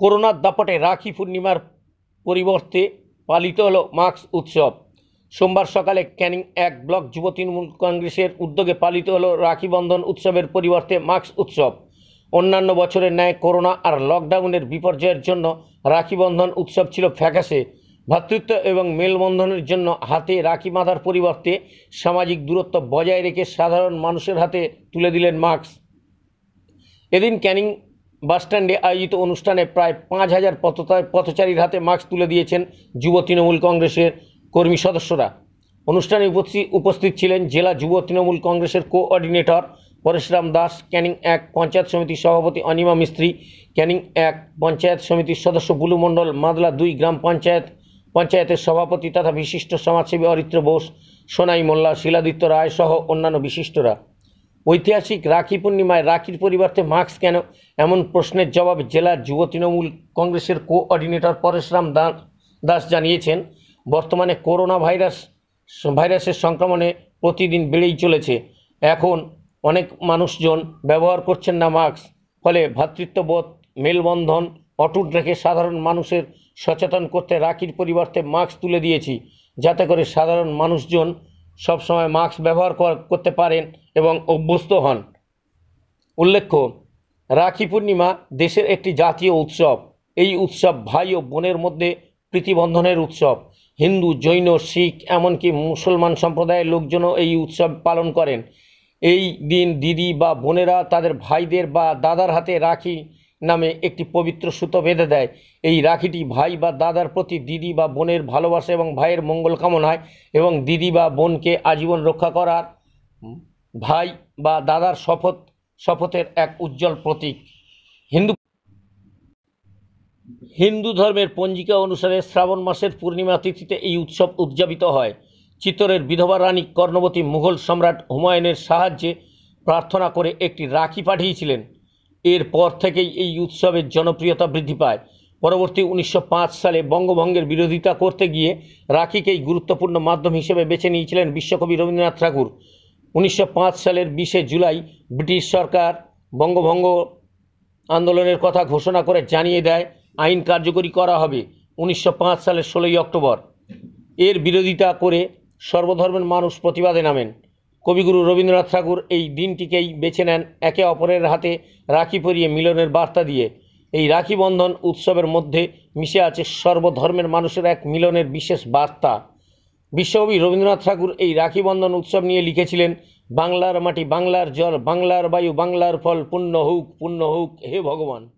করোনার দাপটে রাখি পূর্ণিমার পরিবর্তে পালিত হল মার্কস উৎসব সোমবার সকালে ক্যানিং এক ব্লক যুব তৃণমূল কংগ্রেসের উদ্যোগে পালিত হল রাখি বন্ধন উৎসবের পরিবর্তে মার্কস উৎসব অন্যান্য বছরের ন্যায় করোনা আর লকডাউনের বিপর্যয়ের জন্য রাখি বন্ধন উৎসব ছিল ফ্যাকাশে ভ্রাতৃত্ব এবং মেলবন্ধনের জন্য হাতে রাখি মাথার পরিবর্তে সামাজিক দূরত্ব বজায় রেখে সাধারণ মানুষের হাতে তুলে দিলেন মাস্ক এদিন ক্যানিং বাসস্ট্যান্ডে আয়োজিত অনুষ্ঠানে প্রায় পাঁচ হাজার পথচারীর হাতে মাস্ক তুলে দিয়েছেন যুব তৃণমূল কংগ্রেসের কর্মী সদস্যরা অনুষ্ঠানে উপস্থিত ছিলেন জেলা যুব তৃণমূল কংগ্রেসের কোঅর্ডিনেটর পরশুরাম দাস ক্যানিং এক পঞ্চায়েত সমিতির সভাপতি অনিমা মিস্ত্রি ক্যানিং এক পঞ্চায়েত সমিতির সদস্য বুলু মণ্ডল মাদলা দুই গ্রাম পঞ্চায়েত পঞ্চায়েতের সভাপতি তথা বিশিষ্ট সমাজসেবী অরিত্র বোস সোনাই মোল্লা শিলাদিত্য রায় সহ অন্যান্য বিশিষ্টরা ঐতিহাসিক রাখি পূর্ণিমায় রাখির পরিবর্তে মাস্ক কেন এমন প্রশ্নের জবাব জেলার যুব তৃণমূল কংগ্রেসের কোঅর্ডিনেটর পরেশরাম দাস জানিয়েছেন বর্তমানে করোনা ভাইরাস ভাইরাসের সংক্রমণে প্রতিদিন বেড়েই চলেছে এখন অনেক মানুষজন ব্যবহার করছেন না মাস্ক ফলে ভ্রাতৃত্ববোধ মেলবন্ধন অটুট রেখে সাধারণ মানুষের সচেতন করতে রাখির পরিবর্তে মাস্ক তুলে দিয়েছি যাতে করে সাধারণ মানুষজন সবসময় মাস্ক ব্যবহার করতে পারেন এবং অভ্যস্ত হন উল্লেখ্য রাখি পূর্ণিমা দেশের একটি জাতীয় উৎসব এই উৎসব ভাই ও বোনের মধ্যে প্রীতিবন্ধনের উৎসব হিন্দু জৈন শিখ এমনকি মুসলমান সম্প্রদায়ের লোকজনও এই উৎসব পালন করেন এই দিন দিদি বা বোনেরা তাদের ভাইদের বা দাদার হাতে রাখি নামে একটি পবিত্র সুতো বেঁধে দেয় এই রাখিটি ভাই বা দাদার প্রতি দিদি বা বোনের ভালোবাসা এবং ভাইয়ের মঙ্গল কামনায় এবং দিদি বা বোনকে আজীবন রক্ষা করার ভাই বা দাদার শপথ শপথের এক উজ্জ্বল প্রতীক হিন্দু হিন্দু ধর্মের পঞ্জিকা অনুসারে শ্রাবণ মাসের পূর্ণিমা তিথিতে এই উৎসব উদযাপিত হয় চিত্তরের বিধবা রানী কর্ণবতী মুঘল সম্রাট হুমায়ুনের সাহায্যে প্রার্থনা করে একটি রাখি পাঠিয়েছিলেন এরপর থেকেই এই উৎসবের জনপ্রিয়তা বৃদ্ধি পায় পরবর্তী উনিশশো সালে বঙ্গভঙ্গের বিরোধিতা করতে গিয়ে রাখিকেই গুরুত্বপূর্ণ মাধ্যম হিসেবে বেছে নিয়েছিলেন বিশ্বকবি রবীন্দ্রনাথ ঠাকুর উনিশশো সালের বিশে জুলাই ব্রিটিশ সরকার বঙ্গভঙ্গ আন্দোলনের কথা ঘোষণা করে জানিয়ে দেয় আইন কার্যকরী করা হবে উনিশশো সালের ষোলোই অক্টোবর এর বিরোধিতা করে সর্বধর্মের মানুষ প্রতিবাদে নামেন কবিগুরু রবীন্দ্রনাথ ঠাকুর এই দিনটিকেই বেছে নেন একে অপরের হাতে রাখি পরিয়ে মিলনের বার্তা দিয়ে এই রাখি বন্ধন উৎসবের মধ্যে মিশে আছে সর্বধর্মের মানুষের এক মিলনের বিশেষ বার্তা বিশ্বকবি রবীন্দ্রনাথ ঠাকুর এই রাখি বন্ধন উৎসব নিয়ে লিখেছিলেন বাংলার মাটি বাংলার জল বাংলার বায়ু বাংলার ফল পুণ্য হোক পুণ্য হোক হে ভগবান